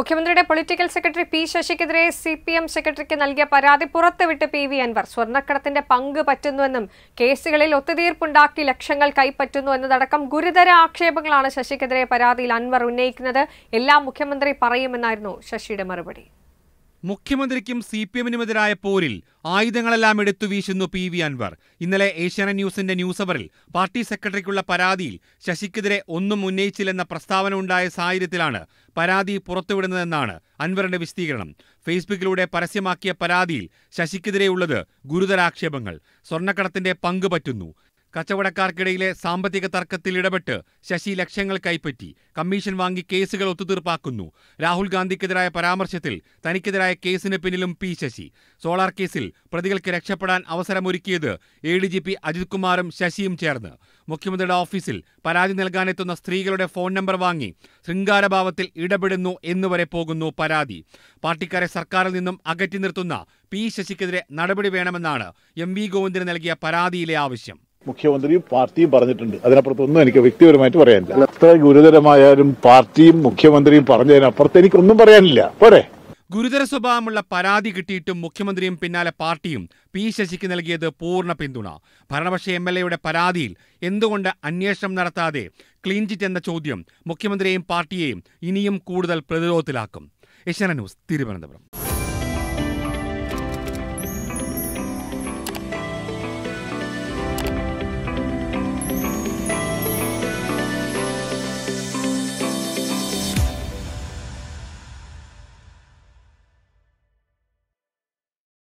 മുഖ്യമന്ത്രിയുടെ political secretary P ശശിക്കെതിരെ C P M സെക്രട്ടറിക്ക് നൽകിയ പരാതി പുറത്തുവിട്ട് പി വി അൻവർ സ്വർണ്ണക്കടത്തിന്റെ പങ്ക് പറ്റുന്നുവെന്നും കേസുകളിൽ ഒത്തുതീർപ്പുണ്ടാക്കി ലക്ഷങ്ങൾ കൈപ്പറ്റുന്നു എന്നതടക്കം ഗുരുതര ആക്ഷേപങ്ങളാണ് ശശിക്കെതിരെ പരാതിയിൽ അൻവർ ഉന്നയിക്കുന്നത് എല്ലാം മുഖ്യമന്ത്രി പറയുമെന്നായിരുന്നു ശശിയുടെ മറുപടി മുഖ്യമന്ത്രിക്കും സി പി എമ്മിനുമെതിരായ പോരിൽ ആയുധങ്ങളെല്ലാം എടുത്തു വീശുന്നു പി വി അൻവർ ഇന്നലെ ഏഷ്യാനെറ്റ് ന്യൂസിന്റെ ന്യൂസ് അവറിൽ പാർട്ടി സെക്രട്ടറിക്കുള്ള പരാതിയിൽ ശശിക്കെതിരെ ഒന്നും ഉന്നയിച്ചില്ലെന്ന പ്രസ്താവന ഉണ്ടായ സാഹചര്യത്തിലാണ് പരാതി പുറത്തുവിടുന്നതെന്നാണ് അൻവറിന്റെ വിശദീകരണം ഫേസ്ബുക്കിലൂടെ പരസ്യമാക്കിയ പരാതിയിൽ ശശിക്കെതിരെയുള്ളത് ഗുരുതരാക്ഷേപങ്ങൾ സ്വർണ്ണക്കടത്തിന്റെ പങ്ക് പറ്റുന്നു കച്ചവടക്കാർക്കിടയിലെ സാമ്പത്തിക തർക്കത്തിൽ ഇടപെട്ട് ശശി ലക്ഷങ്ങൾ കൈപ്പറ്റി കമ്മീഷൻ വാങ്ങി കേസുകൾ ഒത്തുതീർപ്പാക്കുന്നു രാഹുൽ ഗാന്ധിക്കെതിരായ പരാമർശത്തിൽ തനിക്കെതിരായ കേസിന് പിന്നിലും പി ശശി സോളാർ കേസിൽ പ്രതികൾക്ക് രക്ഷപ്പെടാൻ അവസരമൊരുക്കിയത് A D G P Ajith കുമാറും ശശിയും ചേർന്ന് മുഖ്യമന്ത്രിയുടെ ഓഫീസിൽ പരാതി നൽകാനെത്തുന്ന സ്ത്രീകളുടെ ഫോൺ നമ്പർ വാങ്ങി ശൃംഗാരഭാവത്തിൽ ഇടപെടുന്നു എന്നുവരെ പോകുന്നു പരാതി പാർട്ടിക്കാരെ സർക്കാരിൽ നിന്നും അകറ്റി നിർത്തുന്ന പി ശശിക്കെതിരെ നടപടി വേണമെന്നാണ് എം വി ഗോവിന്ദന് നൽകിയ പരാതിയിലെ ആവശ്യം മുഖ്യമന്ത്രിയും പാർട്ടിയും പറഞ്ഞിട്ടുണ്ട് അതിനപ്പുറത്തൊന്നും എനിക്ക് വ്യക്തിപരമായിട്ട് പറയാനില്ല എത്ര ഗുരുതരമായാലും പാർട്ടിയും മുഖ്യമന്ത്രിയും പറഞ്ഞതിനപ്പുറത്ത് എനിക്കൊന്നും പറയാനില്ല പോരെ ഗുരുതര സ്വഭാവമുള്ള പരാതി കിട്ടിയിട്ടും മുഖ്യമന്ത്രിയും പിന്നാലെ പാർട്ടിയും പി ശശിക്ക് നൽകിയത് പൂർണ്ണ പിന്തുണ ഭരണപക്ഷ എം എൽ എയുടെ പരാതിയിൽ എന്തുകൊണ്ട് അന്വേഷണം നടത്താതെ ക്ലീൻ എന്ന ചോദ്യം മുഖ്യമന്ത്രിയെയും പാർട്ടിയെയും ഇനിയും കൂടുതൽ പ്രതിരോധത്തിലാക്കും ഏഷ്യാന ന്യൂസ് തിരുവനന്തപുരം